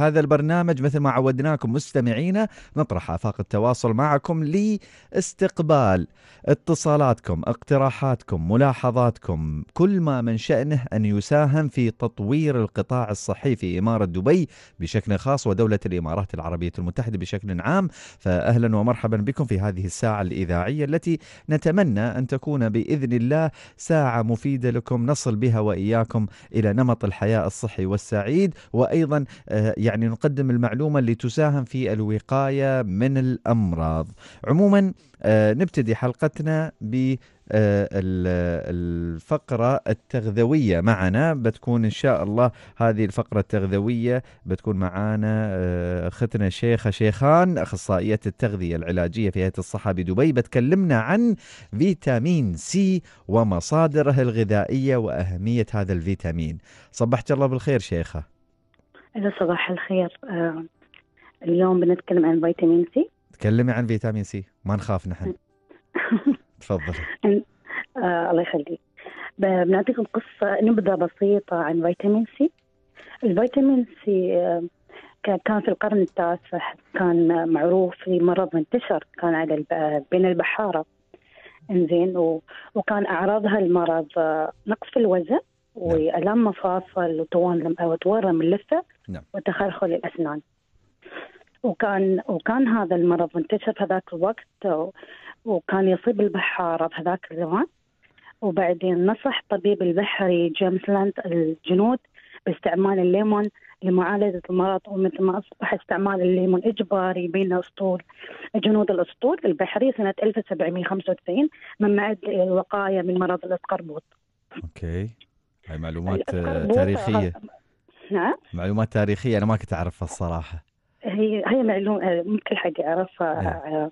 هذا البرنامج مثل ما عودناكم مستمعينا نطرح آفاق التواصل معكم لاستقبال اتصالاتكم اقتراحاتكم ملاحظاتكم كل ما من شأنه أن يساهم في تطوير القطاع الصحي في إمارة دبي بشكل خاص ودولة الإمارات العربية المتحدة بشكل عام فأهلا ومرحبا بكم في هذه الساعة الإذاعية التي نتمنى أن تكون بإذن الله ساعة مفيدة لكم نصل بها وإياكم إلى نمط الحياة الصحي والسعيد وأيضا آه، يعني يعني نقدم المعلومة اللي تساهم في الوقاية من الأمراض عموما آه، نبتدي حلقتنا ب آه، الفقرة التغذوية معنا بتكون إن شاء الله هذه الفقرة التغذوية بتكون معنا آه، أختنا شيخة شيخان أخصائية التغذية العلاجية في هيئة الصحة بدبي بتكلمنا عن فيتامين سي ومصادره الغذائية وأهمية هذا الفيتامين صبحت الله بالخير شيخة الو صباح الخير آه، اليوم بنتكلم عن فيتامين سي تكلمي عن فيتامين سي ما نخاف نحن تفضل آه، الله يخليك بنعطيكم قصة نبذة بسيطة عن فيتامين سي الفيتامين سي آه، كان في القرن التاسع كان معروف في مرض انتشر كان على بين البحارة انزين وكان أعراضها المرض نقص في الوزن والام نعم. مفاصل وتورم اللثه نعم. وتخرخل الاسنان وكان وكان هذا المرض منتشر في هذاك الوقت وكان يصيب البحاره في هذاك الزمان وبعدين نصح طبيب البحري جيمس لاند الجنود باستعمال الليمون لمعالجة المرض ومثل ما أصبح استعمال الليمون إجباري بين أسطول جنود الأسطول البحري سنة 1795 مما أدى إلى الوقاية من مرض الأسقربوط. أوكي. هاي معلومات تاريخية نعم معلومات تاريخية أنا ما كنت أعرفها الصراحة هي هي معلومة ممكن حق أعرفها إيه.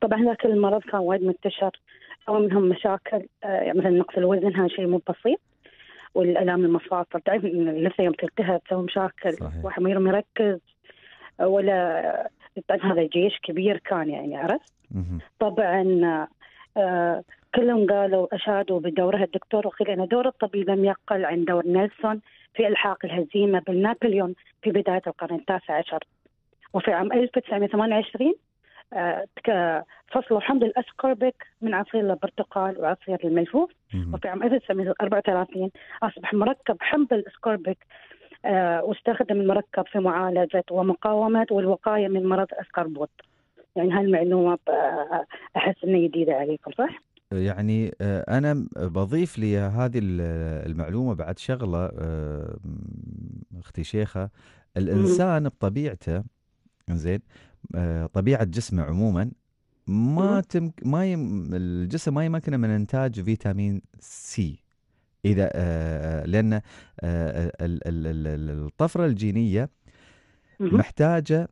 طبعا ذاك المرض كان وايد منتشر أو منهم مشاكل آه، مثلا نقص الوزن هذا شيء مو بسيط والالام المفاصل تعرف نفسه يوم تلتهب تسوي مشاكل صحيح. واحد ما مركز ولا طبعا هذا جيش كبير كان يعني عرفت طبعا آه، كلهم قالوا أشادوا بدورها الدكتور وقيل أن دور الطبيب لم يقل عن دور نيلسون في إلحاق الهزيمة بالنابليون في بداية القرن التاسع عشر وفي عام 1928 آه، فصلوا حمض الأسكوربيك من عصير البرتقال وعصير الملفوف وفي عام 1934 أصبح مركب حمض الأسكوربيك آه، واستخدم المركب في معالجة ومقاومة والوقاية من مرض اسكربوت يعني هالمعلومة آه، أحس أنها جديدة عليكم صح؟ يعني آه، انا بضيف لي هذه المعلومه بعد شغله آه، اختي شيخه الانسان بطبيعته زين آه، طبيعه جسمه عموما ما تم ما يم الجسم ما يمكنه من انتاج فيتامين سي اذا لان الطفره الجينيه محتاجه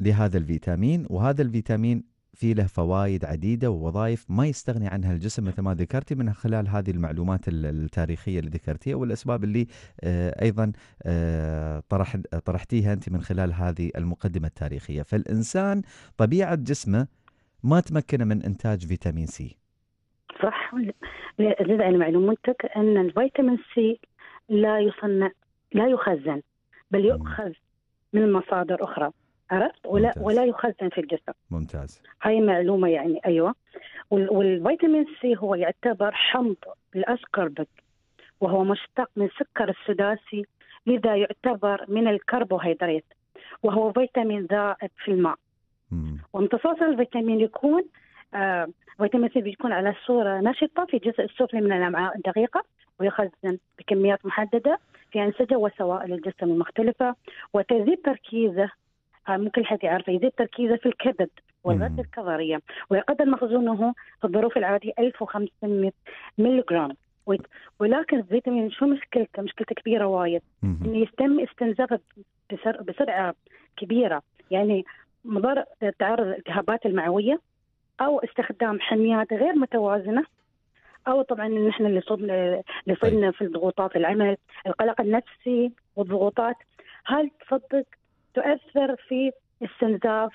لهذا الفيتامين وهذا الفيتامين في له فوائد عديدة ووظائف ما يستغني عنها الجسم مثل ما ذكرتي من خلال هذه المعلومات التاريخية اللي ذكرتيها والأسباب اللي آه، أيضا آه، طرح طرحتيها أنت من خلال هذه المقدمة التاريخية فالإنسان طبيعة جسمه ما تمكن من إنتاج فيتامين سي صح لذا معلومتك أن الفيتامين سي لا يصنع لا يخزن بل يؤخذ من مصادر أخرى عرفت ولا ممتاز. ولا يخزن في الجسم ممتاز هاي معلومه يعني ايوه والفيتامين سي هو يعتبر حمض الاسكربك وهو مشتق من سكر السداسي لذا يعتبر من الكربوهيدرات وهو فيتامين ذائب في الماء وامتصاص الفيتامين يكون آه فيتامين سي بيكون على صوره نشطه في الجزء السفلي من الامعاء الدقيقه ويخزن بكميات محدده في انسجه وسوائل الجسم المختلفه وتزيد تركيزه ممكن حد يعرف يزيد تركيزه في الكبد والغده الكظريه ويقدر مخزونه في الظروف العاديه 1500 ملي جرام ولكن الفيتامين شو مشكلته؟ مشكلته كبيره وايد انه يتم استنزافه بسرعه كبيره يعني مضر تعرض الالتهابات المعويه او استخدام حميات غير متوازنه او طبعا نحن اللي صدنا اللي طيب. صدنا في الضغوطات العمل القلق النفسي والضغوطات هل تصدق تؤثر في استنزاف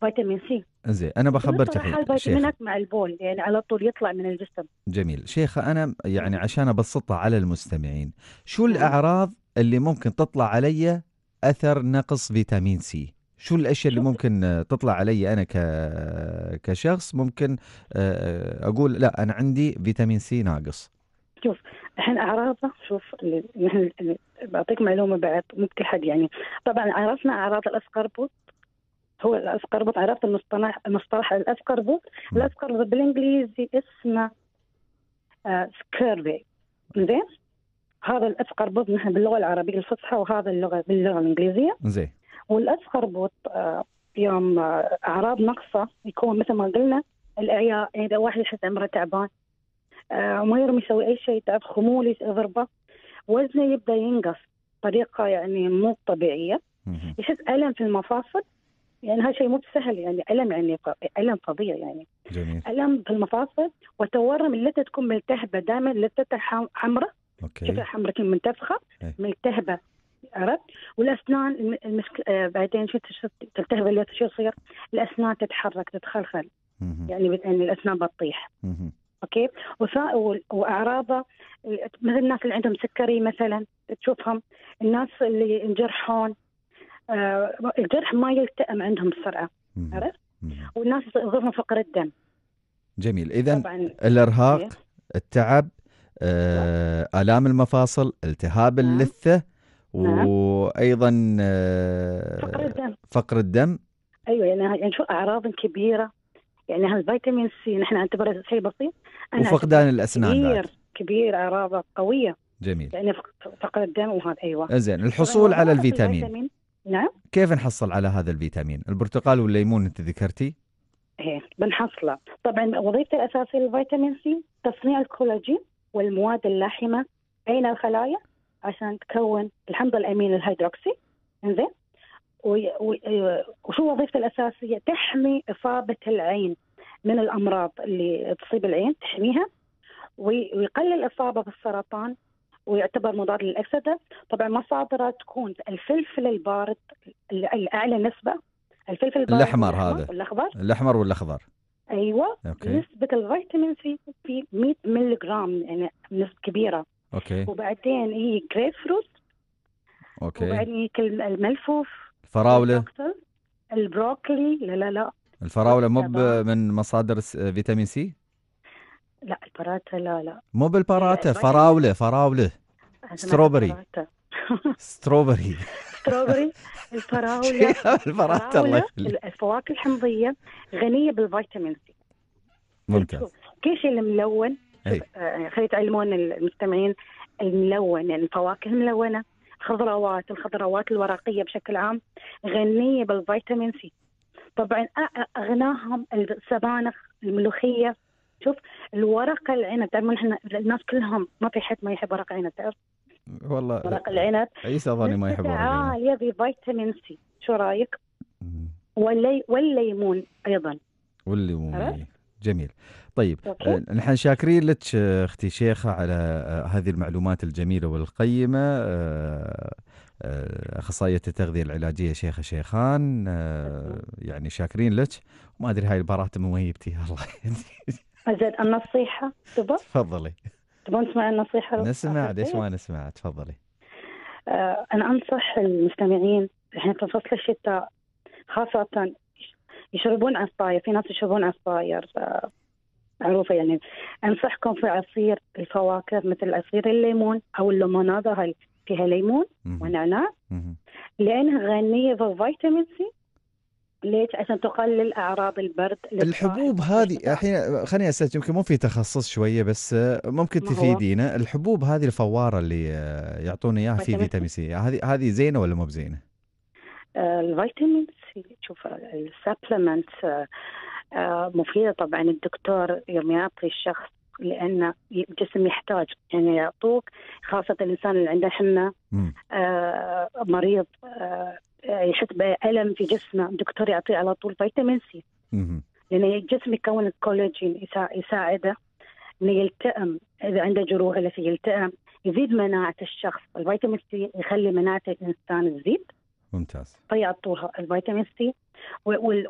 فيتامين سي زين انا بخبرك الحين مع البول يعني على طول يطلع من الجسم جميل شيخه انا يعني عشان ابسطها على المستمعين شو نعم. الاعراض اللي ممكن تطلع علي اثر نقص فيتامين سي شو الاشياء اللي ممكن تطلع علي انا ك كشخص ممكن آه، اقول لا انا عندي فيتامين سي ناقص شوف الحين اعراضه شوف نحن بعطيك معلومه بعد مو كل حد يعني طبعا عرفنا اعراض الاسقربوط هو الاسقربوط عرفت المصطلح مصطلح الاسقربوط الاسقربوط بالانجليزي اسمه آه سكيربي زين هذا الاسقربوط نحن باللغه العربيه الفصحى وهذا اللغه باللغه الانجليزيه زين والاسقربوط آه يوم آه، اعراض نقصه يكون مثل ما قلنا الاعياء اذا واحد يحس عمره تعبان آه، ما يرمي يسوي اي شيء تعب خمول يضربه وزنه يبدا ينقص بطريقه يعني مو طبيعيه يحس الم في المفاصل يعني هذا شيء مو سهل يعني الم يعني الم فظيع يعني جميل. الم في المفاصل وتورم اللثه تكون ملتهبه دائما اللثه حمراء اوكي حمراء منتفخه إيه. ملتهبه عرفت والاسنان المشك... آه بعدين شو تلتهب اللثه شو يصير؟ الاسنان تتحرك تتخلخل يعني يعني الاسنان بتطيح اوكي واعراضه مثل الناس اللي عندهم سكري مثلا تشوفهم الناس اللي انجرحون آه الجرح ما يلتئم عندهم بسرعه عرفت؟ والناس يظهرهم فقر الدم جميل اذا الارهاق إيه؟ التعب آه، الام المفاصل التهاب نعم. اللثه نعم. وايضا آه، فقر الدم فقر الدم ايوه يعني, يعني شو اعراض كبيره يعني هالفيتامين سي نحن نعتبره شيء بسيط أنا وفقدان الاسنان كبير بعد. كبير اعراضه قويه جميل يعني فقد الدم وهذا ايوه زين الحصول على الفيتامين. الفيتامين نعم كيف نحصل على هذا الفيتامين البرتقال والليمون انت ذكرتي ايه بنحصله طبعا وظيفته الاساسيه للفيتامين سي تصنيع الكولاجين والمواد اللاحمه بين الخلايا عشان تكون الحمض الامين الهيدروكسي انزين أيوة. وشو وظيفته الأساسية تحمي إصابة العين من الأمراض اللي تصيب العين تحميها ويقلل الإصابة بالسرطان ويعتبر مضاد للأكسدة طبعا مصادره تكون الفلفل البارد الأعلى نسبة الفلفل البارد الأحمر هذا الأخضر الأحمر والأخضر ايوه أوكي. نسبه الفيتامين سي في 100 ملغ جرام يعني نسبه كبيره اوكي وبعدين هي جريب فروت اوكي وبعدين الملفوف فراوله البروكلي لا لا لا الفراوله مو من مصادر فيتامين سي لا البراتا لا لا مو بالبراتا فراوله فراوله ستروبري ستروبري ستروبري الفراوله الفراوله الله الفواكه الحمضيه غنيه بالفيتامين سي ممتاز كل شيء الملون إيه. آه، يعني خلي تعلمون المستمعين الملون يعني الفواكه الملونه خضروات الخضروات الورقيه بشكل عام غنيه بالفيتامين سي طبعا اغناهم السبانخ الملوخيه شوف الورقه العنب تعرف احنا الناس كلهم ما في حد ما يحب ورق عنب تعرف والله ورق العنب عيسى ظني ما يحب ورق عاليه بفيتامين سي شو رايك؟ واللي والليمون ايضا والليمون إيه. جميل طيب أوكي. آه، نحن شاكرين لك آه، اختي شيخه على آه، هذه المعلومات الجميله والقيمه اخصائيه التغذيه العلاجيه شيخه شيخان يعني شاكرين لك وما ادري هاي البراتم جبتيها الله زين النصيحه تبى؟ تفضلي تبون تسمع النصيحه؟ نسمع ليش ما نسمع تفضلي انا انصح المستمعين الحين في فصل الشتاء خاصه يشربون عصاير في ناس يشربون عصاير معروفه يعني انصحكم في عصير الفواكه مثل عصير الليمون او الليموناده هاي فيها ليمون ونعناع لانها غنيه بالفيتامين سي ليش؟ عشان تقلل اعراض البرد الحبوب هذه الحين خليني اسالك يمكن مو في تخصص شويه بس ممكن تفيدينا الحبوب هذه الفواره اللي يعطونا اياها في فيتامين سي هذه هذه زينه ولا مو بزينه؟ آه، الفيتامين سي شوف السبلمنت آه، آه، مفيدة طبعا الدكتور يوم يعطي الشخص لأن الجسم يحتاج يعني يعطوك خاصة الإنسان اللي عنده حمى آه، مريض آه، يحس بألم في جسمه الدكتور يعطيه على طول فيتامين سي لأن الجسم يكون الكولاجين يساعده انه يلتئم اذا عنده جروح في يلتئم يزيد مناعه الشخص الفيتامين سي يخلي مناعه الانسان تزيد ممتاز فيعطوها الفيتامين سي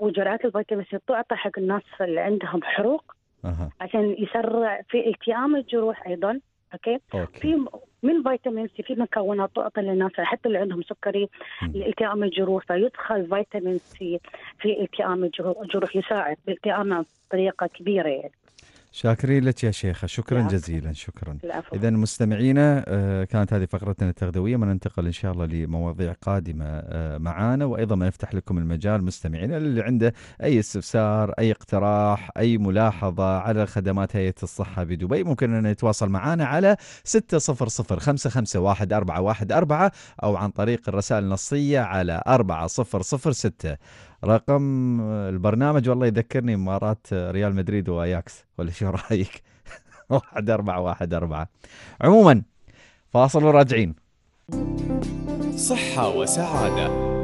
وجرعات الفيتامين سي تعطى حق الناس اللي عندهم حروق أه. عشان يسرع في التئام الجروح ايضا اوكي, أوكي. في من فيتامين سي في مكونات تعطى للناس حتى اللي عندهم سكري التئام الجروح فيدخل فيتامين سي في التئام الجروح يساعد بالتئام بطريقه كبيره يعني. شاكرين لك يا شيخة شكرا جزيلا شكرا إذا مستمعينا آه، كانت هذه فقرتنا التغذوية وننتقل إن شاء الله لمواضيع قادمة آه، معانا وأيضا ما نفتح لكم المجال مستمعينا اللي عنده أي استفسار أي اقتراح أي ملاحظة على خدمات هيئة الصحة بدبي ممكن أن يتواصل معنا على 600 551 أو عن طريق الرسائل النصية على 4006 رقم البرنامج والله يذكرني مباراة ريال مدريد واياكس ولا شو رايك؟ واحد أربعة واحد أربعة عموما فاصل وراجعين صحة وسعادة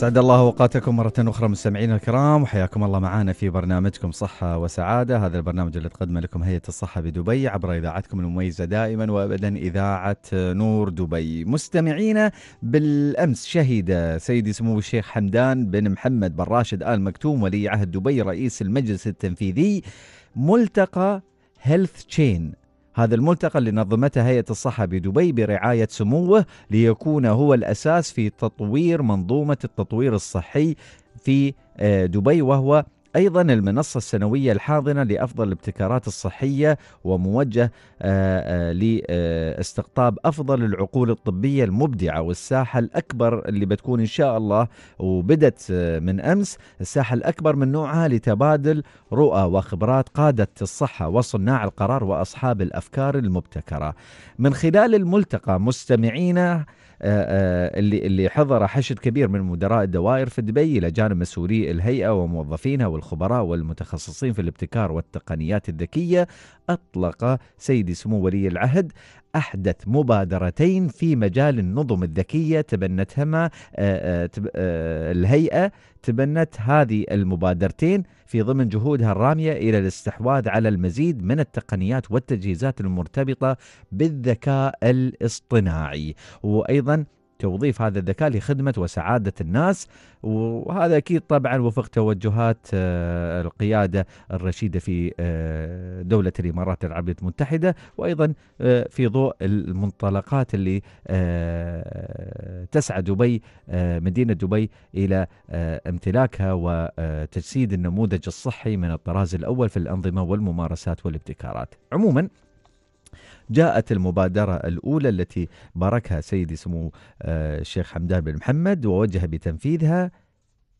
سعد الله اوقاتكم مره اخرى مستمعينا الكرام وحياكم الله معنا في برنامجكم صحه وسعاده هذا البرنامج اللي تقدمه لكم هيئه الصحه بدبي عبر اذاعتكم المميزه دائما وابدا اذاعه نور دبي مستمعينا بالامس شهد سيدي سمو الشيخ حمدان بن محمد بن راشد ال مكتوم ولي عهد دبي رئيس المجلس التنفيذي ملتقى هيلث تشين هذا الملتقى اللي نظمته هيئة الصحة بدبي برعاية سموه ليكون هو الأساس في تطوير منظومة التطوير الصحي في آه، دبي وهو أيضا المنصة السنوية الحاضنة لأفضل الابتكارات الصحية وموجه آه، آه، لاستقطاب أفضل العقول الطبية المبدعة والساحة الأكبر اللي بتكون إن شاء الله وبدت آه، من أمس الساحة الأكبر من نوعها لتبادل رؤى وخبرات قادة الصحة وصناع القرار وأصحاب الأفكار المبتكرة من خلال الملتقى مستمعينا آه، آه، اللي اللي حضر حشد كبير من مدراء الدوائر في دبي الى جانب مسؤولي الهيئه وموظفينها والخبراء والمتخصصين في الابتكار والتقنيات الذكيه اطلق سيدي سمو ولي العهد احدث مبادرتين في مجال النظم الذكيه تبنتهما آه، الهيئه تبنت هذه المبادرتين في ضمن جهودها الرامية إلى الاستحواذ على المزيد من التقنيات والتجهيزات المرتبطة بالذكاء الاصطناعي وأيضا توظيف هذا الذكاء لخدمة وسعادة الناس وهذا أكيد طبعا وفق توجهات آه، القيادة الرشيدة في آه، دولة الإمارات العربية المتحدة وأيضا آه، في ضوء المنطلقات اللي تسعى دبي مدينة دبي إلى امتلاكها وتجسيد النموذج الصحي من الطراز الأول في الأنظمة والممارسات والابتكارات عموما جاءت المبادرة الأولى التي باركها سيدي سمو آه، الشيخ حمدان بن محمد ووجه بتنفيذها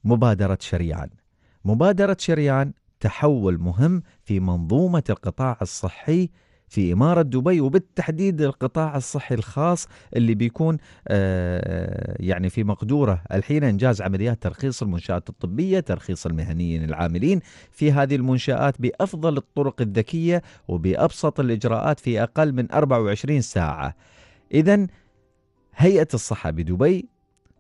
مبادرة شريعان مبادرة شريعان تحول مهم في منظومة القطاع الصحي في إمارة دبي وبالتحديد القطاع الصحي الخاص اللي بيكون آه، آه، يعني في مقدوره الحين إنجاز عمليات ترخيص المنشآت الطبية ترخيص المهنيين العاملين في هذه المنشآت بأفضل الطرق الذكية وبأبسط الإجراءات في أقل من 24 ساعة إذا هيئة الصحة بدبي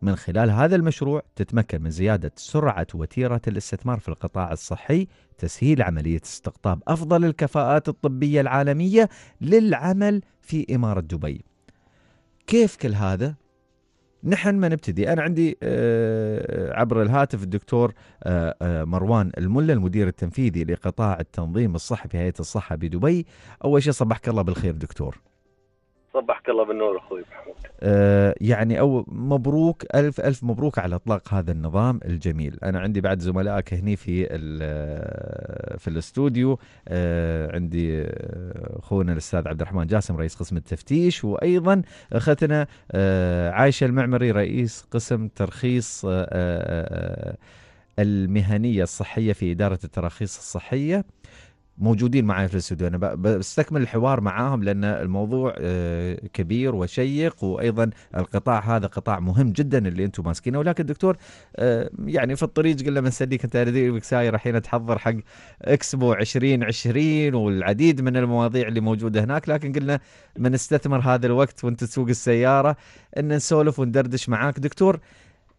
من خلال هذا المشروع تتمكن من زيادة سرعة وتيرة الاستثمار في القطاع الصحي تسهيل عملية استقطاب أفضل الكفاءات الطبية العالمية للعمل في إمارة دبي كيف كل هذا؟ نحن ما نبتدي أنا عندي آه، عبر الهاتف الدكتور آه، آه، مروان الملا المدير التنفيذي لقطاع التنظيم الصحي في هيئة الصحة بدبي أول شيء صبحك الله بالخير دكتور صبحك الله بالنور اخوي محمود آه يعني او مبروك الف الف مبروك على اطلاق هذا النظام الجميل انا عندي بعد زملائك هني في آه، في الاستوديو آه عندي آه، اخونا الاستاذ عبد الرحمن جاسم رئيس قسم التفتيش وايضا اختنا آه عايشه المعمري رئيس قسم ترخيص آه، المهنيه الصحيه في اداره التراخيص الصحيه موجودين معي في الاستوديو انا بستكمل الحوار معاهم لان الموضوع آه، كبير وشيق وايضا القطاع هذا قطاع مهم جدا اللي انتم ماسكينه ولكن دكتور آه، يعني في الطريق قلنا بنسليك انت ريديك ساير الحين تحضر حق اكسبو 2020 والعديد من المواضيع اللي موجوده هناك لكن قلنا بنستثمر هذا الوقت وانت تسوق السياره ان نسولف وندردش معاك دكتور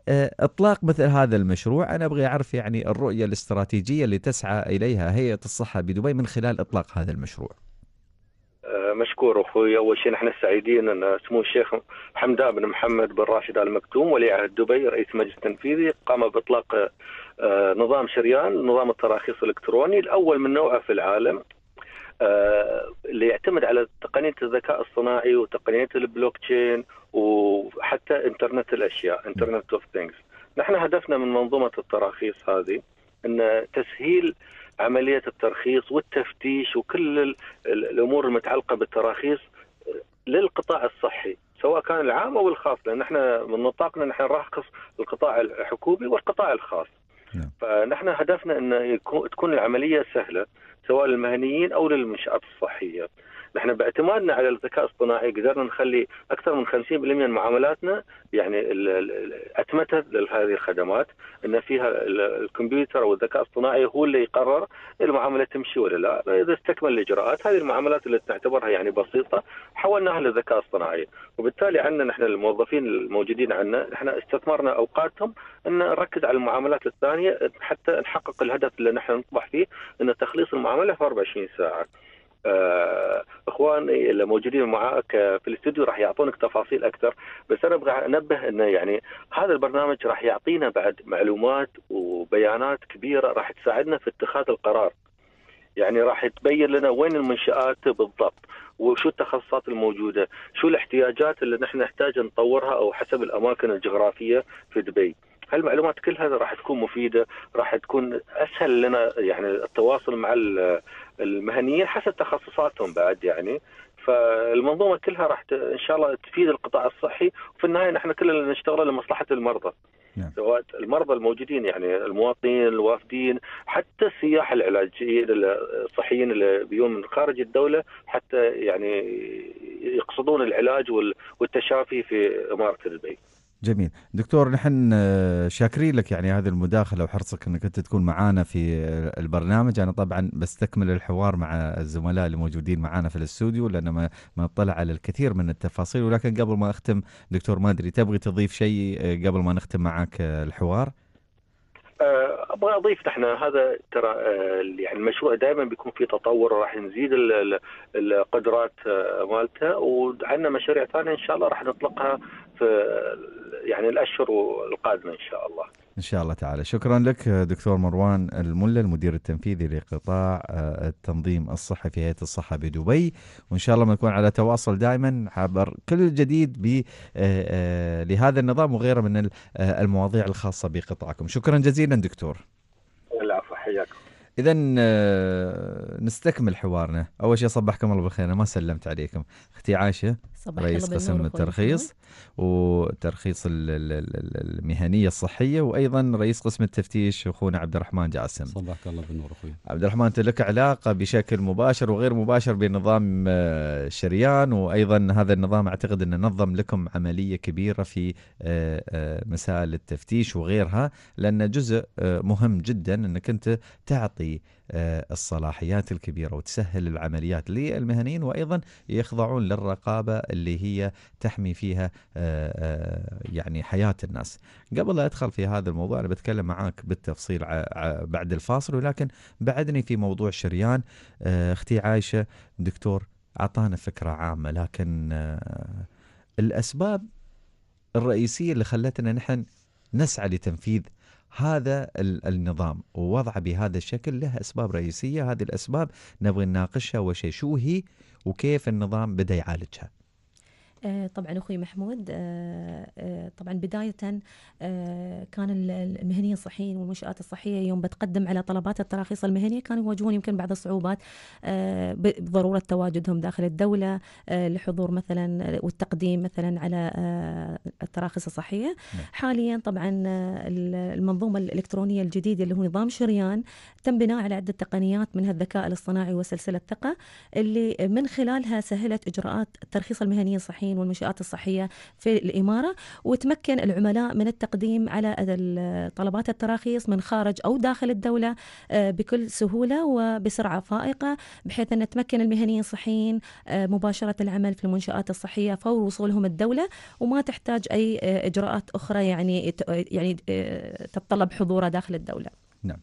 آه، اطلاق مثل هذا المشروع انا ابغى اعرف يعني الرؤيه الاستراتيجيه اللي تسعى اليها هيئه الصحه بدبي من خلال اطلاق هذا المشروع. آه، مشكور اخوي اول شيء نحن سعيدين ان سمو الشيخ حمدان بن محمد بن راشد ال مكتوم ولي عهد دبي رئيس المجلس التنفيذي قام باطلاق آه، نظام شريان نظام التراخيص الالكتروني الاول من نوعه في العالم اللي يعتمد على تقنيه الذكاء الصناعي وتقنيه البلوك تشين وحتى انترنت الاشياء انترنت اوف ثينجز نحن هدفنا من منظومه التراخيص هذه ان تسهيل عمليه الترخيص والتفتيش وكل الامور المتعلقه بالتراخيص للقطاع الصحي سواء كان العام او الخاص لان احنا من نطاقنا نحن نرخص القطاع الحكومي والقطاع الخاص. نعم. فنحن هدفنا ان تكون العمليه سهله سواء للمهنيين او للمنشات الصحيه. نحن باعتمادنا على الذكاء الاصطناعي قدرنا نخلي اكثر من 50% من معاملاتنا يعني اتمتت لهذه الخدمات ان فيها الكمبيوتر او الذكاء الاصطناعي هو اللي يقرر المعامله تمشي ولا لا، اذا استكمل الاجراءات هذه المعاملات اللي تعتبرها يعني بسيطه حولناها للذكاء الاصطناعي، وبالتالي عندنا نحن الموظفين الموجودين عندنا نحن استثمرنا اوقاتهم ان نركز على المعاملات الثانيه حتى نحقق الهدف اللي نحن نطمح فيه ان تخليص المعامله في 24 ساعه. آه، اخواني اللي موجودين معك آه، في الاستوديو راح يعطونك تفاصيل اكثر بس انا ابغى انبه انه يعني هذا البرنامج راح يعطينا بعد معلومات وبيانات كبيره راح تساعدنا في اتخاذ القرار يعني راح تبين لنا وين المنشآت بالضبط وشو التخصصات الموجودة شو الاحتياجات اللي نحن نحتاج نطورها أو حسب الأماكن الجغرافية في دبي هالمعلومات كلها راح تكون مفيدة راح تكون أسهل لنا يعني التواصل مع المهنيين حسب تخصصاتهم بعد يعني فالمنظومه كلها راح ان شاء الله تفيد القطاع الصحي وفي النهايه نحن كلنا نشتغل لمصلحه المرضى نعم. سواء المرضى الموجودين يعني المواطنين الوافدين حتى السياح العلاجيين الصحيين اللي بيجون من خارج الدوله حتى يعني يقصدون العلاج والتشافي في اماره البيت. جميل دكتور نحن آه، شاكرين لك يعني هذه المداخله وحرصك انك انت تكون معانا في آه، البرنامج انا طبعا بستكمل الحوار مع الزملاء اللي موجودين معانا في الاستوديو لان ما نطلع على الكثير من التفاصيل ولكن قبل ما اختم دكتور ما ادري تبغي تضيف شيء آه، قبل ما نختم معك الحوار ابغى اضيف نحن هذا ترى يعني المشروع دائما بيكون في تطور راح نزيد القدرات مالته وعندنا مشاريع ثانيه ان شاء الله راح نطلقها في يعني الاشهر القادمه ان شاء الله. ان شاء الله تعالى، شكرا لك دكتور مروان الملا المدير التنفيذي لقطاع آه، التنظيم الصحي في هيئه الصحه بدبي، وان شاء الله بنكون على تواصل دائما عبر كل جديد ب آه، آه، لهذا النظام وغيره من المواضيع الخاصه بقطاعكم، شكرا جزيلا دكتور. العفو حياكم. اذا نستكمل حوارنا اول شيء صبحكم الله بالخير انا ما سلمت عليكم اختي عايشه صباح رئيس قسم الترخيص وترخيص المهنيه الصحيه وايضا رئيس قسم التفتيش اخونا عبد الرحمن جاسم صباحك الله بالنور اخوي عبد الرحمن انت لك علاقه بشكل مباشر وغير مباشر بنظام آه، شريان وايضا هذا النظام اعتقد انه نظم لكم عمليه كبيره في آه، آه، مسائل التفتيش وغيرها لان جزء مهم جدا انك انت تعطي آه، الصلاحيات الكبيرة وتسهل العمليات للمهنيين وأيضا يخضعون للرقابة اللي هي تحمي فيها آه، آه، يعني حياة الناس قبل لا أدخل في هذا الموضوع أنا بتكلم معاك بالتفصيل بعد الفاصل ولكن بعدني في موضوع شريان أختي عايشة دكتور أعطانا فكرة عامة لكن الأسباب الرئيسية اللي خلتنا نحن نسعى لتنفيذ هذا النظام ووضعه بهذا الشكل له أسباب رئيسية هذه الأسباب نبغي نناقشها وشي شو هي وكيف النظام بدأ يعالجها آه، طبعا اخوي محمود آه، آه، طبعا بدايه كان المهنيين الصحيين والمنشات الصحيه يوم بتقدم على طلبات التراخيص المهنيه كانوا يواجهون يمكن بعض الصعوبات بضروره تواجدهم داخل الدوله لحضور مثلا والتقديم مثلا على التراخيص الصحيه نعم. حاليا طبعا المنظومه الالكترونيه الجديده اللي هو نظام شريان تم بناء على عده تقنيات منها الذكاء الاصطناعي وسلسله ثقه اللي من خلالها سهلت اجراءات الترخيص المهني الصحي التمرين والمنشآت الصحية في الإمارة وتمكن العملاء من التقديم على طلبات التراخيص من خارج أو داخل الدولة آه، بكل سهولة وبسرعة فائقة بحيث أن تمكن المهنيين الصحيين آه، مباشرة العمل في المنشآت الصحية فور وصولهم الدولة وما تحتاج أي آه، إجراءات أخرى يعني يعني تتطلب حضوره داخل الدولة. نعم.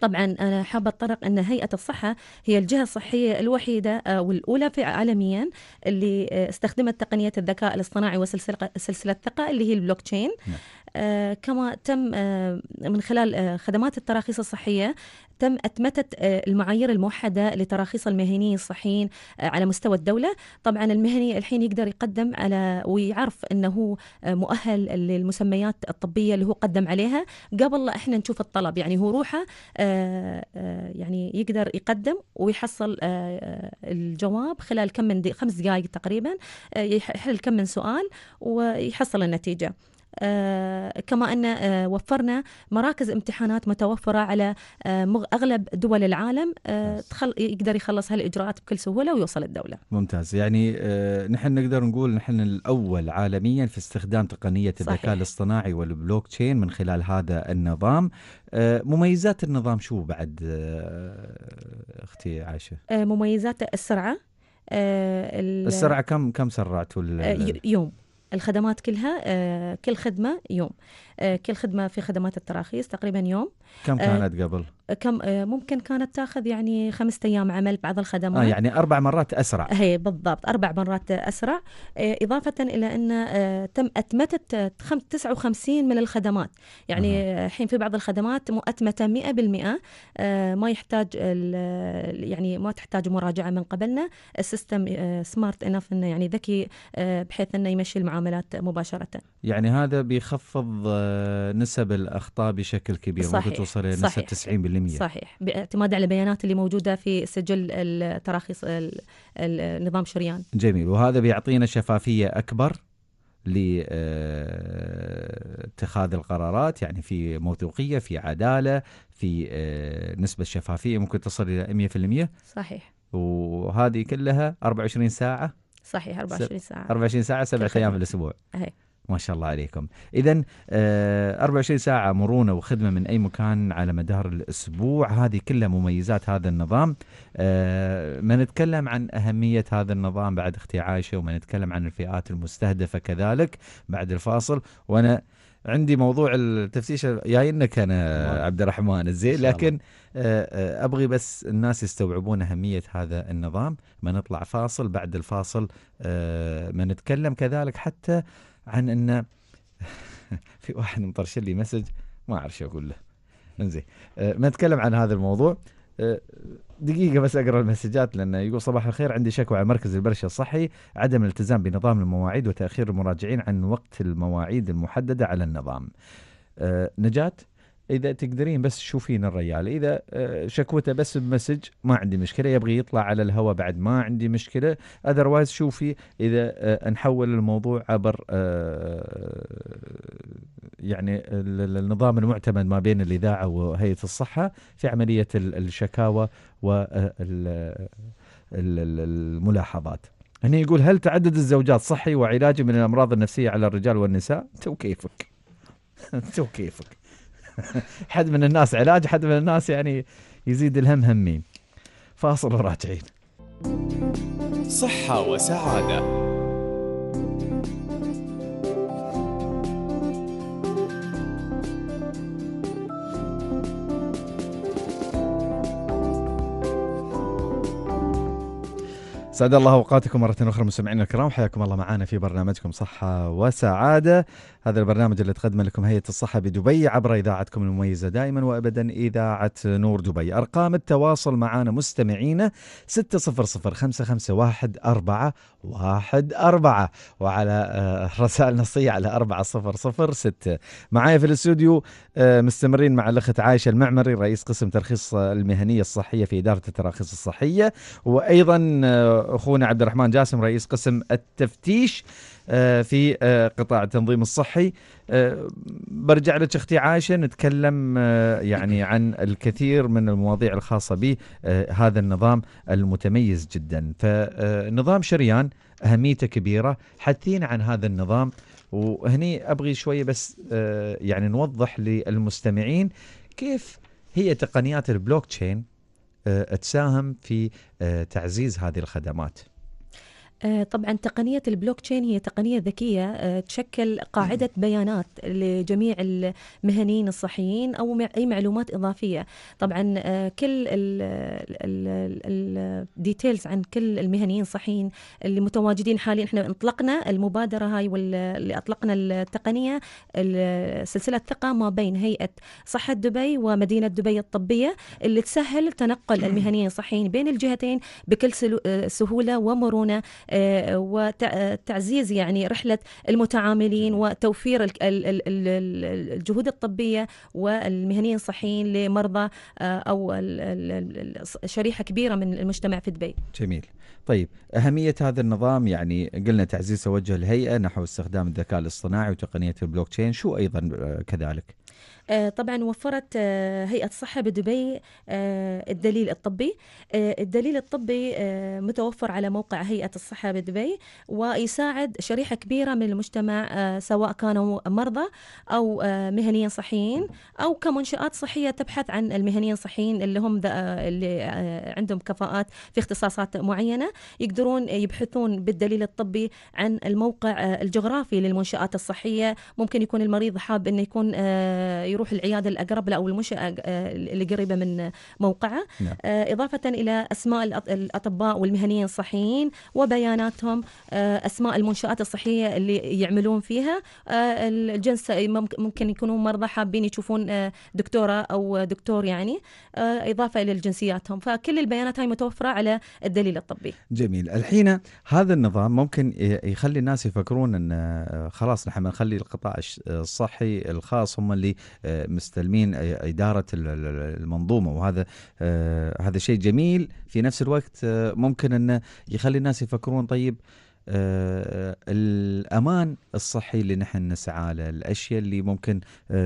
طبعا أنا حابة أتطرق أن هيئة الصحة هي الجهة الصحية الوحيدة آه، والأولى في عالميا اللي آه، استخدمت تقنية الذكاء الاصطناعي وسلسلة الثقه اللي هي البلوك تشين نعم. آه، كما تم آه، من خلال آه، خدمات التراخيص الصحية تم أتمتت المعايير الموحدة لتراخيص المهنيين الصحيين على مستوى الدولة طبعا المهني الحين يقدر يقدم على ويعرف أنه مؤهل للمسميات الطبية اللي هو قدم عليها قبل احنا نشوف الطلب يعني هو روحه يعني يقدر يقدم ويحصل الجواب خلال كم من خمس دقائق تقريبا يحل كم من سؤال ويحصل النتيجه آه، كما أن آه، وفرنا مراكز امتحانات متوفرة على آه، أغلب دول العالم يقدر يخلص هالإجراءات بكل سهولة ويوصل الدولة ممتاز يعني نحن نقدر نقول نحن الأول عالميا في استخدام تقنية الذكاء الاصطناعي والبلوك تشين من خلال هذا النظام مميزات النظام شو بعد اختي عائشه مميزات السرعه السرعه كم كم سرعتوا يوم الخدمات كلها آه، كل خدمة يوم آه، كل خدمه في خدمات التراخيص تقريبا يوم كم آه، كانت قبل؟ كم آه، ممكن كانت تاخذ يعني خمسة ايام عمل بعض الخدمات آه يعني اربع مرات اسرع هي بالضبط اربع مرات اسرع اضافه الى ان تم اتمتت 59 من الخدمات يعني الحين في بعض الخدمات مؤتمته 100% ما يحتاج يعني ما تحتاج مراجعه من قبلنا السيستم سمارت انف انه يعني ذكي بحيث انه يمشي المعاملات مباشره يعني هذا بيخفض نسب الاخطاء بشكل كبير صحيح. ممكن توصل الى نسب 90% صحيح باعتماد على البيانات اللي موجوده في سجل التراخيص نظام شريان جميل وهذا بيعطينا شفافيه اكبر لاتخاذ آه، القرارات يعني في موثوقيه في عداله في آه، نسبه شفافيه ممكن تصل الى 100% صحيح وهذه كلها 24 ساعه صحيح 24 ساعه 24 ساعه سبع ايام في الاسبوع هي. ما شاء الله عليكم اذا آه، 24 ساعه مرونه وخدمه من اي مكان على مدار الاسبوع هذه كلها مميزات هذا النظام آه، ما نتكلم عن اهميه هذا النظام بعد اختي عايشه وما نتكلم عن الفئات المستهدفه كذلك بعد الفاصل وانا عندي موضوع التفتيش جايينك انا عبد الرحمن زين لكن آه، ابغي بس الناس يستوعبون اهميه هذا النظام ما نطلع فاصل بعد الفاصل ما نتكلم كذلك حتى عن ان في واحد مطرشل لي مسج ما اعرف شو اقول له انزين آه، ما اتكلم عن هذا الموضوع آه، دقيقة بس اقرا المسجات لانه يقول صباح الخير عندي شكوى على مركز البرشا الصحي عدم الالتزام بنظام المواعيد وتاخير المراجعين عن وقت المواعيد المحددة على النظام. آه، نجاة اذا تقدرين بس تشوفين الرجال اذا آه، شكوته بس بمسج ما عندي مشكله يبغى يطلع على الهواء بعد ما عندي مشكله اذروايز شوفي اذا آه، نحول الموضوع عبر آه، يعني النظام المعتمد ما بين الاذاعه وهيئه الصحه في عمليه الشكاوى والملاحظات هنا يقول هل تعدد الزوجات صحي وعلاجي من الامراض النفسيه على الرجال والنساء؟ تو كيفك تو كيفك حد من الناس علاج حد من الناس يعني يزيد الهم همين فاصل وراجعين صحة وسعادة سعد الله اوقاتكم مره اخرى مستمعينا الكرام حياكم الله معنا في برنامجكم صحه وسعاده هذا البرنامج اللي تقدمه لكم هيئة الصحة بدبي عبر إذاعتكم المميزة دائما وأبدا إذاعة نور دبي أرقام التواصل معنا مستمعينا 600 واحد أربعة آه، رسائل نصية على ستة معايا في الاستوديو آه، مستمرين مع الأخت عايشة المعمري رئيس قسم ترخيص آه، المهنية الصحية في إدارة التراخيص الصحية وأيضا أخونا عبد الرحمن جاسم رئيس قسم التفتيش آه، في آه، قطاع التنظيم الصحي آه، برجع لك اختي عايشه نتكلم يعني عن الكثير من المواضيع الخاصه به هذا النظام المتميز جدا فنظام شريان اهميته كبيره حثينا عن هذا النظام وهني ابغي شويه بس يعني نوضح للمستمعين كيف هي تقنيات البلوك تشين تساهم في تعزيز هذه الخدمات آه، طبعا تقنية البلوك تشين هي تقنية ذكية آه، تشكل قاعدة نعم. بيانات لجميع المهنيين الصحيين أو أي معلومات إضافية طبعا آه، كل الديتيلز عن كل المهنيين الصحيين اللي متواجدين حاليا احنا انطلقنا المبادرة هاي واللي أطلقنا التقنية سلسلة ثقة ما بين هيئة صحة دبي ومدينة دبي الطبية اللي تسهل تنقل المهنيين الصحيين بين الجهتين بكل سهولة ومرونة آه، وتعزيز يعني رحلة المتعاملين وتوفير الجهود الطبية والمهنيين الصحيين لمرضى آه، أو شريحة كبيرة من المجتمع في دبي جميل طيب أهمية هذا النظام يعني قلنا تعزيز توجه الهيئة نحو استخدام الذكاء الاصطناعي وتقنية البلوك تشين شو أيضا آه، كذلك آه، طبعا وفرت آه، هيئة الصحة بدبي آه، الدليل الطبي الدليل الطبي متوفر على موقع هيئة الصحة بدبي ويساعد شريحة كبيرة من المجتمع سواء كانوا مرضى أو مهنيين صحيين أو كمنشآت صحية تبحث عن المهنيين الصحيين اللي هم اللي عندهم كفاءات في اختصاصات معينة يقدرون يبحثون بالدليل الطبي عن الموقع الجغرافي للمنشآت الصحية ممكن يكون المريض حاب أنه يكون يروح العياده الاقرب له او المنشاه اللي قريبه من موقعه نعم. آه، اضافه الى اسماء الاطباء والمهنيين الصحيين وبياناتهم آه، اسماء المنشات الصحيه اللي يعملون فيها آه، الجنس ممكن يكونوا مرضى حابين يشوفون دكتوره او دكتور يعني اضافه الى الجنسياتهم فكل البيانات هاي متوفره على الدليل الطبي جميل الحين هذا النظام ممكن يخلي الناس يفكرون ان خلاص نحن بنخلي القطاع الصحي الخاص هم اللي مستلمين اداره المنظومه وهذا آه، هذا شيء جميل في نفس الوقت آه، ممكن انه يخلي الناس يفكرون طيب آه، الامان الصحي اللي نحن نسعى له، الاشياء اللي ممكن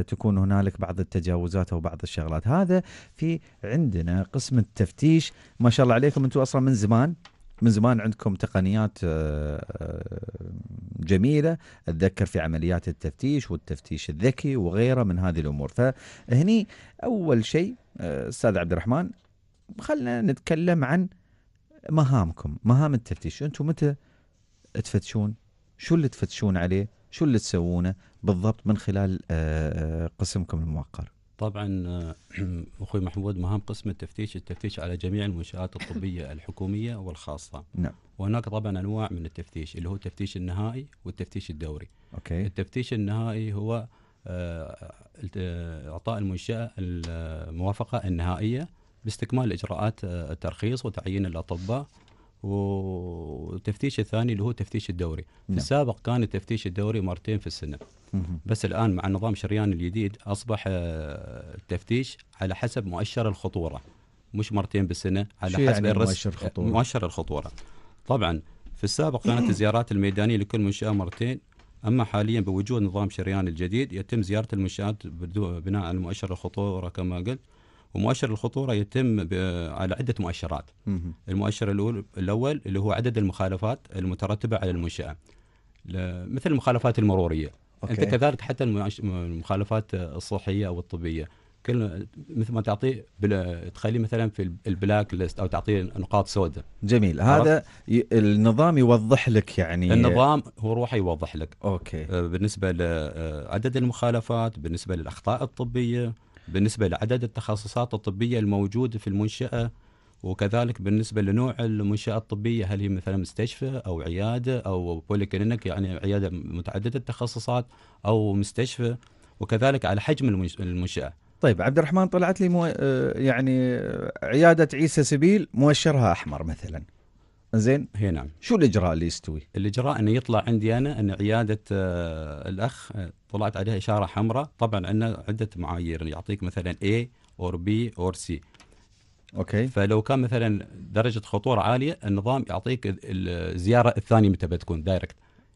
تكون هنالك بعض التجاوزات او بعض الشغلات، هذا في عندنا قسم التفتيش ما شاء الله عليكم انتم اصلا من زمان من زمان عندكم تقنيات آه، آه، جميله اتذكر في عمليات التفتيش والتفتيش الذكي وغيره من هذه الامور فهني اول شيء آه، استاذ عبد الرحمن خلنا نتكلم عن مهامكم مهام التفتيش انتم متى تفتشون شو اللي تفتشون عليه شو اللي تسوونه بالضبط من خلال قسمكم الموقر طبعا آه، اخوي محمود مهام قسم التفتيش التفتيش على جميع المنشات الطبيه الحكوميه والخاصه نعم وهناك طبعا انواع من التفتيش اللي هو التفتيش النهائي والتفتيش الدوري اوكي التفتيش النهائي هو آه، اعطاء المنشاه الموافقه النهائيه باستكمال اجراءات آه، الترخيص وتعيين الاطباء والتفتيش الثاني اللي هو التفتيش الدوري في نعم. السابق كان التفتيش الدوري مرتين في السنه بس الان مع نظام شريان الجديد اصبح آه، التفتيش على حسب مؤشر الخطوره مش مرتين بالسنه على حسب يعني مؤشر الخطوره مؤشر الخطوره طبعا في السابق كانت الزيارات الميدانيه لكل منشاه مرتين اما حاليا بوجود نظام شريان الجديد يتم زياره المنشات بناء على مؤشر الخطوره كما قلت ومؤشر الخطوره يتم على عده مؤشرات مم. المؤشر الاول الاول اللي هو عدد المخالفات المترتبه على المنشاه مثل المخالفات المروريه أوكي. انت كذلك حتى المخالفات الصحيه او الطبيه كل مثل ما تعطيه بل... تخليه مثلا في البلاك ليست او تعطيه نقاط سوداء جميل هذا ي... النظام يوضح لك يعني النظام هو روحه يوضح لك اوكي آه، بالنسبه لعدد آه، المخالفات بالنسبه للاخطاء الطبيه بالنسبة لعدد التخصصات الطبية الموجودة في المنشأة وكذلك بالنسبة لنوع المنشأة الطبية هل هي مثلا مستشفى أو عيادة أو بولي كلينك يعني عيادة متعددة التخصصات أو مستشفى وكذلك على حجم المنشأة طيب عبد الرحمن طلعت لي مو... آه، يعني عيادة عيسى سبيل مؤشرها أحمر مثلا زين هي نعم شو الاجراء اللي يستوي الاجراء انه يطلع عندي انا ان عياده آه، الاخ آه، طلعت عليها اشاره حمراء طبعا عندنا عده معايير يعني يعطيك مثلا اي اور بي اور سي اوكي فلو كان مثلا درجه خطوره عاليه النظام يعطيك الزياره الثانيه متى بتكون دايركت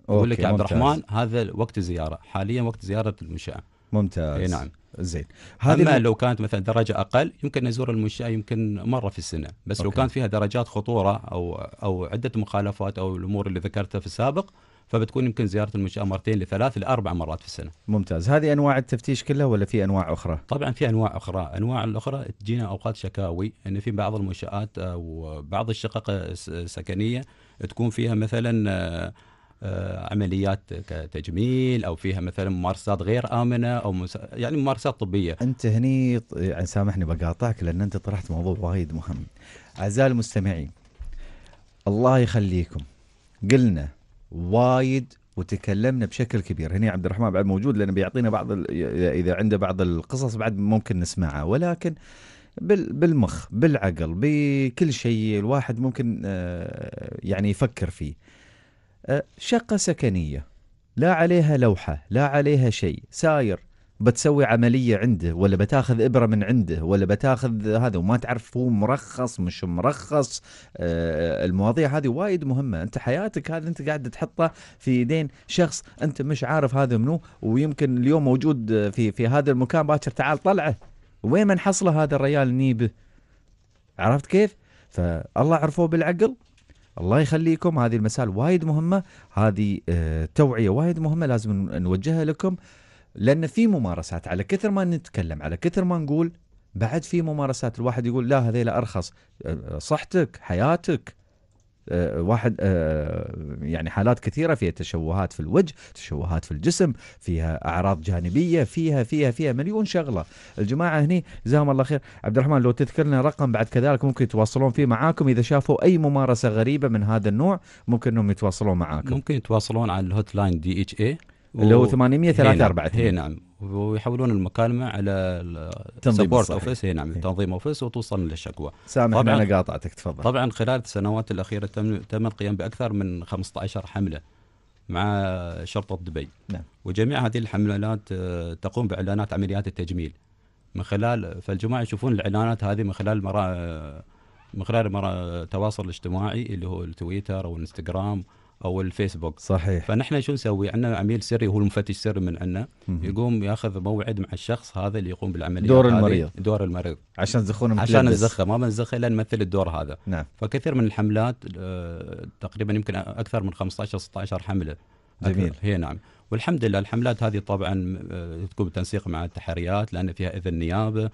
يقول لك يا عبد الرحمن هذا وقت الزياره حاليا وقت زياره المنشاه ممتاز اي نعم زين هذه اما لو كانت مثلا درجه اقل يمكن نزور المنشاه يمكن مره في السنه بس أوكي. لو كان فيها درجات خطوره او او عده مخالفات او الامور اللي ذكرتها في السابق فبتكون يمكن زياره المنشاه مرتين لثلاث لاربع مرات في السنه. ممتاز، هذه انواع التفتيش كلها ولا في انواع اخرى؟ طبعا في انواع اخرى، انواع الاخرى تجينا اوقات شكاوي ان في بعض المنشات او بعض الشقق السكنيه تكون فيها مثلا آه، آه، عمليات كتجميل او فيها مثلا ممارسات غير امنه او يعني ممارسات طبيه. انت هني يعني سامحني بقاطعك لان انت طرحت موضوع وايد مهم. اعزائي المستمعين الله يخليكم قلنا وايد وتكلمنا بشكل كبير هنا عبد الرحمن بعد موجود لانه بيعطينا بعض اذا عنده بعض القصص بعد ممكن نسمعها ولكن بالمخ بالعقل بكل شيء الواحد ممكن آه، يعني يفكر فيه شقة سكنية لا عليها لوحة لا عليها شيء ساير بتسوي عملية عنده ولا بتاخذ إبرة من عنده ولا بتاخذ هذا وما تعرف هو مرخص مش مرخص آه، المواضيع هذه وايد مهمة أنت حياتك هذا أنت قاعد تحطه في يدين شخص أنت مش عارف هذا منو ويمكن اليوم موجود في في هذا المكان باكر تعال طلعه وين من حصله هذا الريال نيبه عرفت كيف؟ فالله عرفوه بالعقل الله يخليكم هذه المسائل وايد مهمه هذه آه، توعيه وايد مهمه لازم نوجهها لكم لان في ممارسات على كثر ما نتكلم على كثر ما نقول بعد في ممارسات الواحد يقول لا هذيلا ارخص آه، آه، صحتك حياتك آه، واحد آه، يعني حالات كثيره فيها تشوهات في الوجه تشوهات في الجسم فيها اعراض جانبيه فيها فيها فيها مليون شغله الجماعه هني جزاهم الله خير عبد الرحمن لو تذكر لنا رقم بعد كذلك ممكن يتواصلون فيه معاكم اذا شافوا اي ممارسه غريبه من هذا النوع ممكن انهم يتواصلون معاكم ممكن يتواصلون على الهوت لاين دي اتش اي اللي هو 800 3 4 نعم ويحولون المكالمه على سبورت اوفيس نعم تنظيم اوفيس وتوصل للشكوى سامحني انا قاطعتك تفضل طبعا خلال السنوات الاخيره تم تم القيام باكثر من 15 حمله مع شرطه دبي نعم. وجميع هذه الحملات آه، تقوم باعلانات عمليات التجميل من خلال فالجماعه يشوفون الاعلانات هذه من خلال مرا من خلال مرا التواصل الاجتماعي اللي هو التويتر والانستغرام او الفيسبوك صحيح فنحن شو نسوي عندنا عميل سري هو المفتش السري من عندنا يقوم ياخذ موعد مع الشخص هذا اللي يقوم بالعمليه دور المريض دور المريض عشان تزخون عشان نزخه ما بنزخه الا نمثل الدور هذا نعم فكثير من الحملات آه، تقريبا يمكن اكثر من 15 16 حمله جميل هي نعم والحمد لله الحملات هذه طبعا آه، تكون بالتنسيق مع التحريات لان فيها اذن نيابه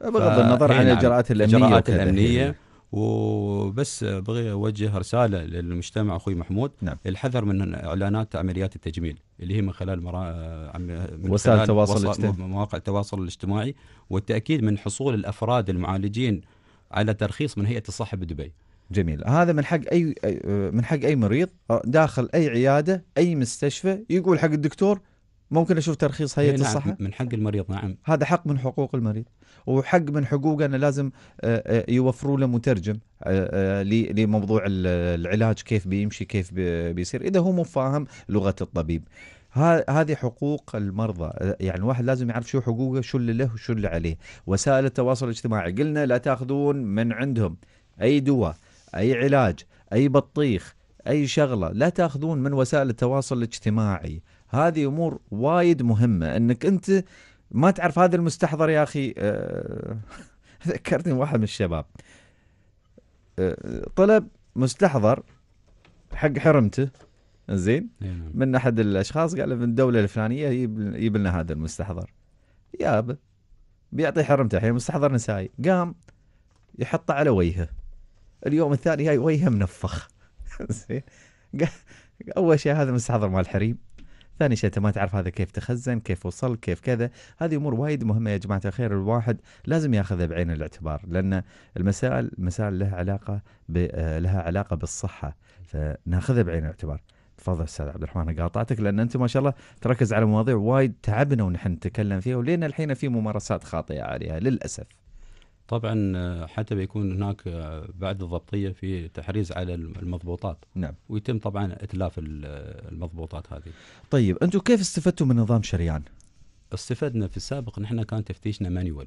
بغض النظر عن نعم. الاجراءات الامنيه الاجراءات الامنيه وبس بغي اوجه رساله للمجتمع اخوي محمود نعم. الحذر من اعلانات عمليات التجميل اللي هي من خلال مرا... من وسائل التواصل الاجتماعي مواقع التواصل الاجتماعي والتاكيد من حصول الافراد المعالجين على ترخيص من هيئه الصحه بدبي. جميل هذا من حق اي من حق اي مريض داخل اي عياده اي مستشفى يقول حق الدكتور ممكن اشوف ترخيص هيئه إيه، نعم الصحه من حق المريض نعم هذا حق من حقوق المريض وحق من حقوقه انه لازم آه، آه، يوفروا له مترجم آه، لموضوع العلاج كيف بيمشي كيف بيصير اذا هو مو فاهم لغه الطبيب هذه حقوق المرضى يعني الواحد لازم يعرف شو حقوقه شو اللي له وشو اللي عليه وسائل التواصل الاجتماعي قلنا لا تاخذون من عندهم اي دواء اي علاج اي بطيخ اي شغله لا تاخذون من وسائل التواصل الاجتماعي هذه امور وايد مهمه انك انت ما تعرف هذا المستحضر يا اخي آه، ذكرتني واحد من الشباب آه، طلب مستحضر حق حرمته زين نعم. من احد الاشخاص قال له من الدوله الفلانيه يجيب لنا هذا المستحضر يابا بيعطي حرمته الحين مستحضر نسائي قام يحطه على وجهه اليوم الثاني هاي وجهه منفخ زين اول شيء هذا مستحضر مال الحريم ثاني شيء انت ما تعرف هذا كيف تخزن كيف وصل كيف كذا هذه امور وايد مهمه يا جماعه الخير الواحد لازم ياخذها بعين الاعتبار لان المسائل مسائل لها علاقه آه، لها علاقه بالصحه فناخذها بعين الاعتبار تفضل استاذ عبد الرحمن قاطعتك لان انت ما شاء الله تركز على مواضيع وايد تعبنا ونحن نتكلم فيها ولين الحين في ممارسات خاطئه عليها للاسف طبعا آه، حتى بيكون هناك آه، بعد الضبطيه في تحريز على المضبوطات نعم ويتم طبعا اتلاف المضبوطات هذه طيب انتم كيف استفدتوا من نظام شريان استفدنا في السابق نحن كان تفتيشنا مانيوال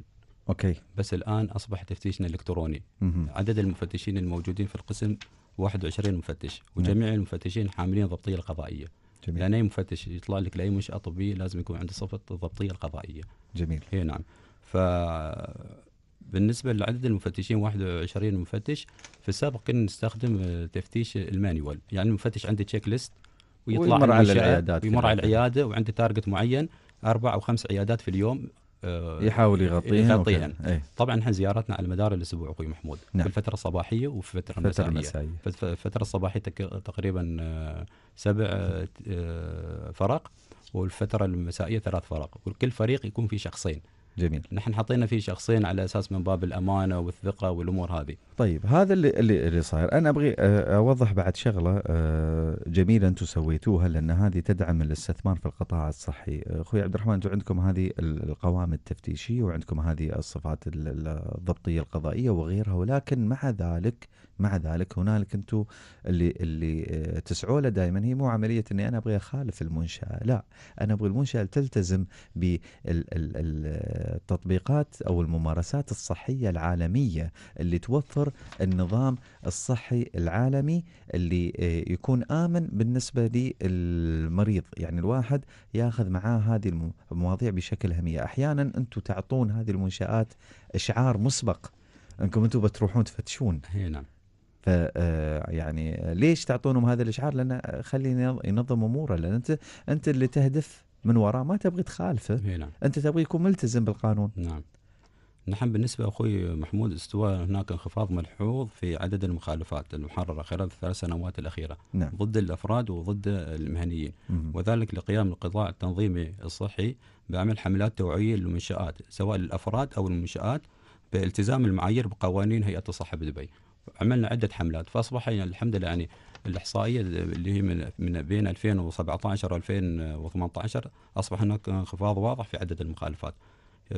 اوكي بس الان اصبح تفتيشنا الكتروني مم. عدد المفتشين الموجودين في القسم 21 مفتش نعم. وجميع نعم. المفتشين حاملين الضبطيه القضائيه جميل. لان اي مفتش يطلع لك لاي منشاه طبيه لازم يكون عنده صفه الضبطيه القضائيه جميل اي نعم ف بالنسبة لعدد المفتشين 21 مفتش في السابق كنا نستخدم آه، تفتيش المانيوال يعني المفتش عنده تشيك ليست ويطلع ويمر على العيادات ويمر على العيادة وعنده تارجت معين أربع أو خمس عيادات في اليوم آه، يحاول يغطيها يغطيها ايه؟ طبعا احنا زيارتنا على مدار الاسبوع اخوي محمود نعم. في الفتره الصباحيه وفي الفتره المسائيه في الفتره الصباحيه تقريبا آه، سبع فرق والفتره المسائيه ثلاث فرق وكل فريق يكون فيه شخصين جميل نحن حطينا فيه شخصين على اساس من باب الامانه والثقه والامور هذه طيب هذا اللي اللي, اللي صاير انا ابغي اوضح بعد شغله جميله انتم سويتوها لان هذه تدعم الاستثمار في القطاع الصحي اخوي عبد الرحمن انتم عندكم هذه القوائم التفتيشيه وعندكم هذه الصفات الضبطيه القضائيه وغيرها ولكن مع ذلك مع ذلك هنالك انتم اللي اللي تسعوا له دائما هي مو عمليه اني انا ابغي اخالف المنشاه لا انا ابغي المنشاه تلتزم بال التطبيقات او الممارسات الصحيه العالميه اللي توفر النظام الصحي العالمي اللي آه، يكون امن بالنسبه للمريض، يعني الواحد ياخذ معاه هذه المواضيع بشكل هميه، احيانا انتم تعطون هذه المنشات اشعار مسبق انكم انتم بتروحون تفتشون. اي نعم. ف آه، يعني ليش تعطونهم هذا الاشعار؟ لان آه، خليه ينظم اموره لان انت انت اللي تهدف من وراه ما تبغي تخالفه نعم. انت تبغي يكون ملتزم بالقانون نعم نحن بالنسبة أخوي محمود استوى هناك انخفاض ملحوظ في عدد المخالفات المحررة خلال الثلاث سنوات الأخيرة نعم. ضد الأفراد وضد المهنيين مم. وذلك لقيام القطاع التنظيمي الصحي بعمل حملات توعية للمنشآت سواء للأفراد أو المنشآت بالتزام المعايير بقوانين هيئة الصحة بدبي عملنا عدة حملات فأصبح يعني الحمد لله يعني الاحصائيه اللي هي من, من بين 2017 و2018 اصبح هناك انخفاض واضح في عدد المخالفات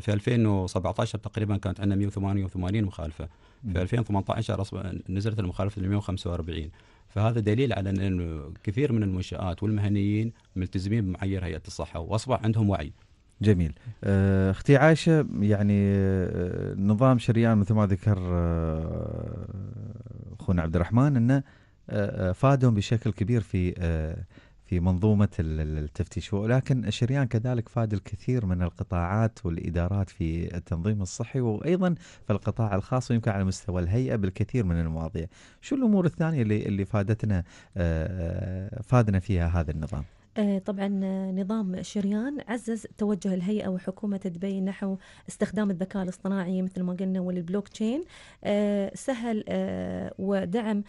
في 2017 تقريبا كانت عندنا 188 مخالفه في 2018 نزلت المخالفه ل 145 فهذا دليل على ان كثير من المنشات والمهنيين ملتزمين بمعايير هيئه الصحه واصبح عندهم وعي جميل آه، اختي عائشه يعني آه، نظام شريان مثل ما ذكر آه، اخونا عبد الرحمن انه آه، آه، فادهم بشكل كبير في آه، في منظومة التفتيش ولكن الشريان كذلك فاد الكثير من القطاعات والإدارات في التنظيم الصحي وأيضا في القطاع الخاص ويمكن على مستوى الهيئة بالكثير من المواضيع شو الأمور الثانية اللي, اللي فادتنا فادنا فيها هذا النظام آه، طبعا آه، نظام شريان عزز توجه الهيئة وحكومة دبي نحو استخدام الذكاء الاصطناعي مثل ما قلنا والبلوك تشين آه، سهل ودعم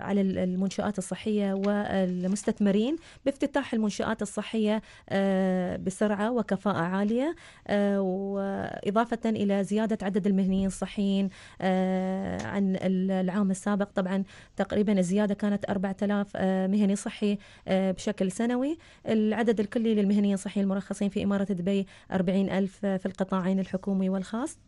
على المنشآت الصحية والمستثمرين بافتتاح المنشآت الصحية بسرعة وكفاءة عالية وإضافة إلى زيادة عدد المهنيين الصحيين عن العام السابق طبعا تقريبا الزيادة كانت 4000 مهني صحي بشكل بشكل سنوي العدد الكلي للمهنيين الصحيين المرخصين في إمارة دبي 40 ألف في القطاعين الحكومي والخاص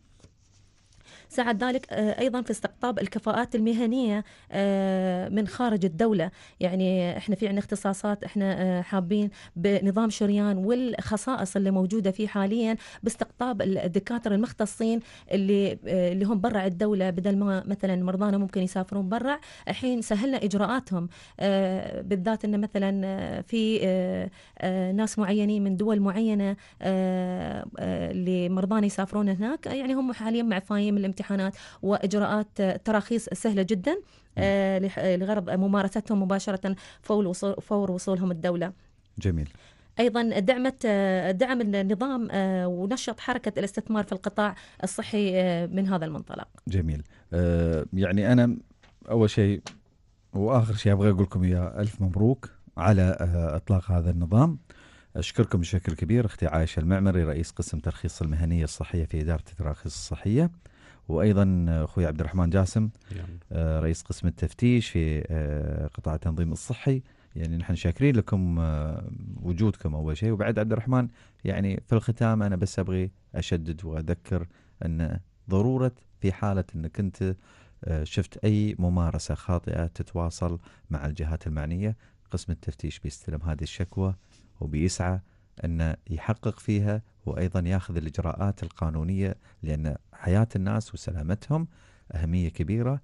ساعد ذلك آه، ايضا في استقطاب الكفاءات المهنيه آه، من خارج الدوله يعني احنا في عندنا اختصاصات احنا آه، حابين بنظام شريان والخصائص اللي موجوده فيه حاليا باستقطاب الدكاتره المختصين اللي اللي هم برا الدوله بدل ما مثلا مرضانا ممكن يسافرون برا الحين سهلنا اجراءاتهم بالذات ان مثلا في ناس معينين من دول معينه اللي مرضانا يسافرون هناك يعني هم حاليا معفاين من الامتحان امتحانات وإجراءات تراخيص سهلة جدا آه، لغرض ممارستهم مباشرة فور وصولهم الدولة جميل ايضا دعمت آه، دعم النظام آه، ونشط حركه الاستثمار في القطاع الصحي من هذا المنطلق. جميل. يعني انا اول شيء واخر شيء ابغى اقول لكم يا الف مبروك على اطلاق هذا النظام. اشكركم بشكل كبير اختي عائشه المعمري رئيس قسم ترخيص المهنيه الصحيه في اداره التراخيص الصحيه. وايضا اخوي عبد الرحمن جاسم نعم. آه، رئيس قسم التفتيش في آه، قطاع التنظيم الصحي يعني نحن شاكرين لكم آه، وجودكم اول شيء وبعد عبد الرحمن يعني في الختام انا بس ابغي اشدد واذكر ان ضروره في حاله انك انت شفت اي ممارسه خاطئه تتواصل مع الجهات المعنيه قسم التفتيش بيستلم هذه الشكوى وبيسعى أن يحقق فيها وأيضا ياخذ الإجراءات القانونية لأن حياة الناس وسلامتهم أهمية كبيرة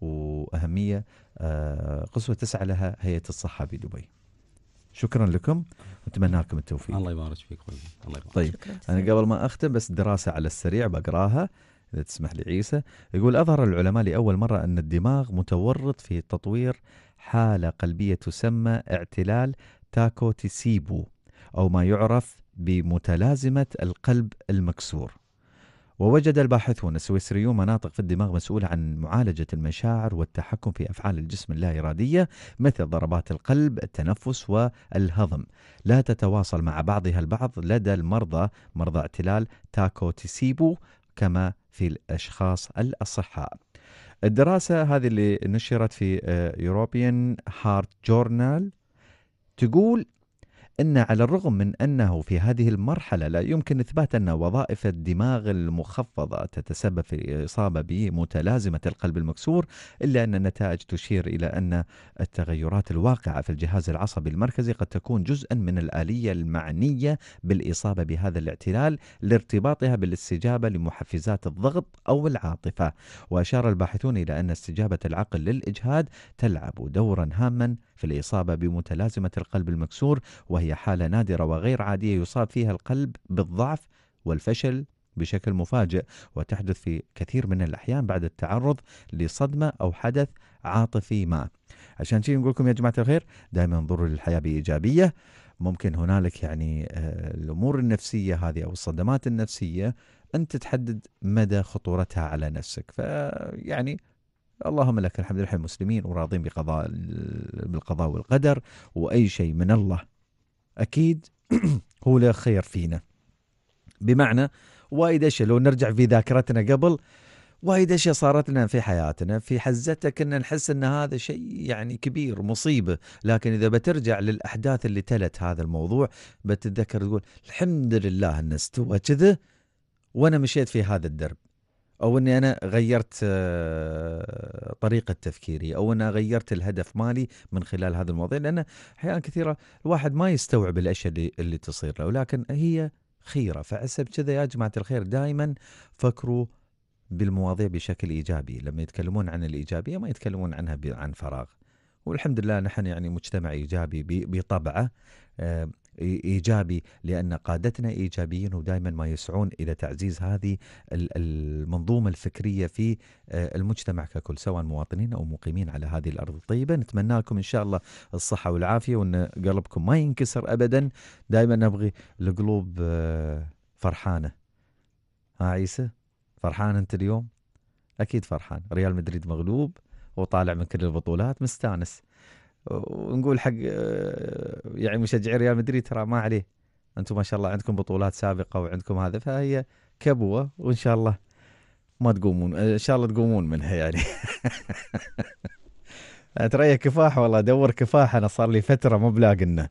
وأهمية آه، قصوى تسعى لها هيئة الصحة بدبي شكرا لكم ونتمنى لكم التوفيق الله يبارك فيك خوي الله يبارك طيب انا قبل ما اختم بس دراسه على السريع بقراها اذا تسمح لي عيسى يقول اظهر العلماء لاول مره ان الدماغ متورط في تطوير حاله قلبيه تسمى اعتلال تاكوتيسيبو أو ما يعرف بمتلازمة القلب المكسور ووجد الباحثون السويسريون مناطق في الدماغ مسؤولة عن معالجة المشاعر والتحكم في أفعال الجسم اللا إرادية مثل ضربات القلب، التنفس والهضم. لا تتواصل مع بعضها البعض لدى المرضى مرضى اعتلال تاكو تسيبو كما في الأشخاص الأصحاء. الدراسة هذه اللي نشرت في يوروبيان هارت جورنال تقول أن على الرغم من أنه في هذه المرحلة لا يمكن إثبات أن وظائف الدماغ المخفضة تتسبب في إصابة بمتلازمة القلب المكسور إلا أن النتائج تشير إلى أن التغيرات الواقعة في الجهاز العصبي المركزي قد تكون جزءا من الآلية المعنية بالإصابة بهذا الاعتلال لارتباطها بالاستجابة لمحفزات الضغط أو العاطفة وأشار الباحثون إلى أن استجابة العقل للإجهاد تلعب دورا هاما في الإصابة بمتلازمة القلب المكسور وهي حالة نادرة وغير عادية يصاب فيها القلب بالضعف والفشل بشكل مفاجئ وتحدث في كثير من الأحيان بعد التعرض لصدمة أو حدث عاطفي ما عشان شيء نقول لكم يا جماعة الخير دائما انظروا للحياة بإيجابية ممكن هنالك يعني آه، الأمور النفسية هذه أو الصدمات النفسية أنت تحدد مدى خطورتها على نفسك فيعني اللهم لك الحمد نحن مسلمين وراضين بقضاء بالقضاء والقدر واي شيء من الله أكيد هو له خير فينا بمعنى وايد اشياء لو نرجع في ذاكرتنا قبل وايد اشياء صارت لنا في حياتنا في حزتها كنا نحس ان هذا شيء يعني كبير مصيبه لكن اذا بترجع للاحداث اللي تلت هذا الموضوع بتتذكر تقول الحمد لله ان استوى كذا وانا مشيت في هذا الدرب او اني انا غيرت آه، طريقه تفكيري او انا غيرت الهدف مالي من خلال هذا الموضوع لان احيانا كثيره الواحد ما يستوعب الاشياء اللي, اللي تصير له ولكن هي خيره فحسب كذا يا جماعه الخير دائما فكروا بالمواضيع بشكل ايجابي لما يتكلمون عن الايجابيه ما يتكلمون عنها عن فراغ والحمد لله نحن يعني مجتمع ايجابي بطبعه آه، ايجابي لان قادتنا ايجابيين ودائما ما يسعون الى تعزيز هذه المنظومه الفكريه في آه، المجتمع ككل سواء مواطنين او مقيمين على هذه الارض الطيبه نتمنى لكم ان شاء الله الصحه والعافيه وان قلبكم ما ينكسر ابدا دائما نبغي القلوب آه، فرحانه ها عيسى فرحان انت اليوم اكيد فرحان ريال مدريد مغلوب وطالع من كل البطولات مستانس ونقول حق آه، يعني مشجعي ريال مدريد ترى ما عليه انتم ما شاء الله عندكم بطولات سابقه وعندكم هذا فهي كبوه وان شاء الله ما تقومون آه، ان شاء الله تقومون منها يعني ترى كفاح والله ادور كفاح انا صار لي فتره مو بلاقنه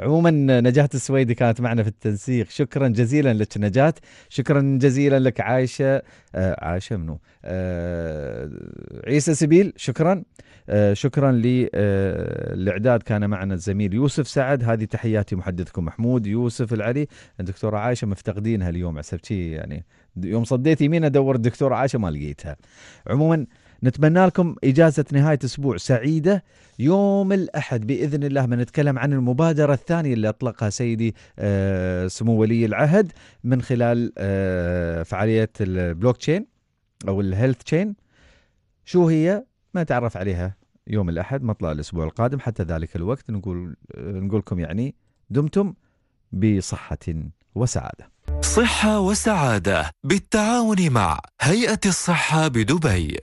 عموما نجاة السويدي كانت معنا في التنسيق شكرا جزيلا لك نجاة شكرا جزيلا لك عايشة آه عايشة منو آه عيسى سبيل شكرا آه شكرا للإعداد آه، كان معنا الزميل يوسف سعد هذه تحياتي محدثكم محمود يوسف العلي الدكتورة عايشة مفتقدينها اليوم عسبتي يعني يوم صديت يمين ادور الدكتورة عايشة ما لقيتها عموما نتمنى لكم إجازة نهاية أسبوع سعيدة يوم الأحد بإذن الله بنتكلم عن المبادرة الثانية اللي أطلقها سيدي آه، سمو ولي العهد من خلال آه، فعالية البلوك تشين أو الهيلث تشين شو هي ما تعرف عليها يوم الأحد مطلع الأسبوع القادم حتى ذلك الوقت نقول نقولكم يعني دمتم بصحة وسعادة صحة وسعادة بالتعاون مع هيئة الصحة بدبي